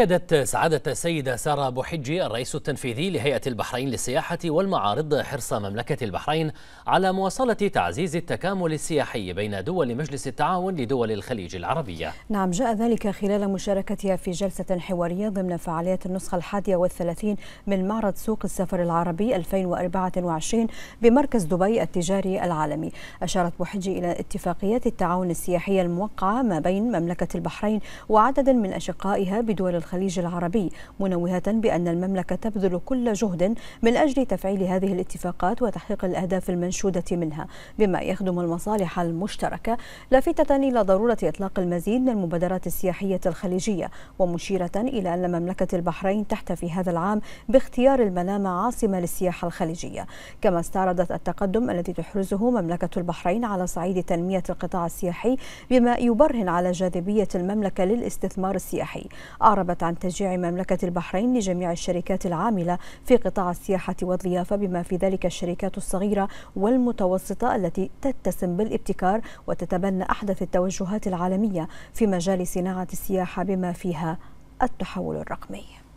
أكدت سعادة السيدة سارة بوحجي الرئيس التنفيذي لهيئة البحرين للسياحة والمعارض حرص مملكة البحرين على مواصلة تعزيز التكامل السياحي بين دول مجلس التعاون لدول الخليج العربية نعم جاء ذلك خلال مشاركتها في جلسة حوارية ضمن فعاليات النسخة الحادية والثلاثين من معرض سوق السفر العربي 2024 بمركز دبي التجاري العالمي أشارت بوحجي إلى اتفاقيات التعاون السياحية الموقعة ما بين مملكة البحرين وعدد من أشقائها بدول الخليج الخليج العربي منوهة بأن المملكة تبذل كل جهد من أجل تفعيل هذه الاتفاقات وتحقيق الأهداف المنشودة منها بما يخدم المصالح المشتركة لافتة إلى ضرورة إطلاق المزيد من المبادرات السياحية الخليجية ومشيرة إلى أن مملكة البحرين تحتفي هذا العام باختيار المنامة عاصمة للسياحة الخليجية كما استعرضت التقدم الذي تحرزه مملكة البحرين على صعيد تنمية القطاع السياحي بما يبرهن على جاذبية المملكة للاستثمار السياحي أعربت أعلنت عن تشجيع مملكة البحرين لجميع الشركات العاملة في قطاع السياحة والضيافة بما في ذلك الشركات الصغيرة والمتوسطة التي تتسم بالابتكار وتتبنى أحدث التوجهات العالمية في مجال صناعة السياحة بما فيها التحول الرقمي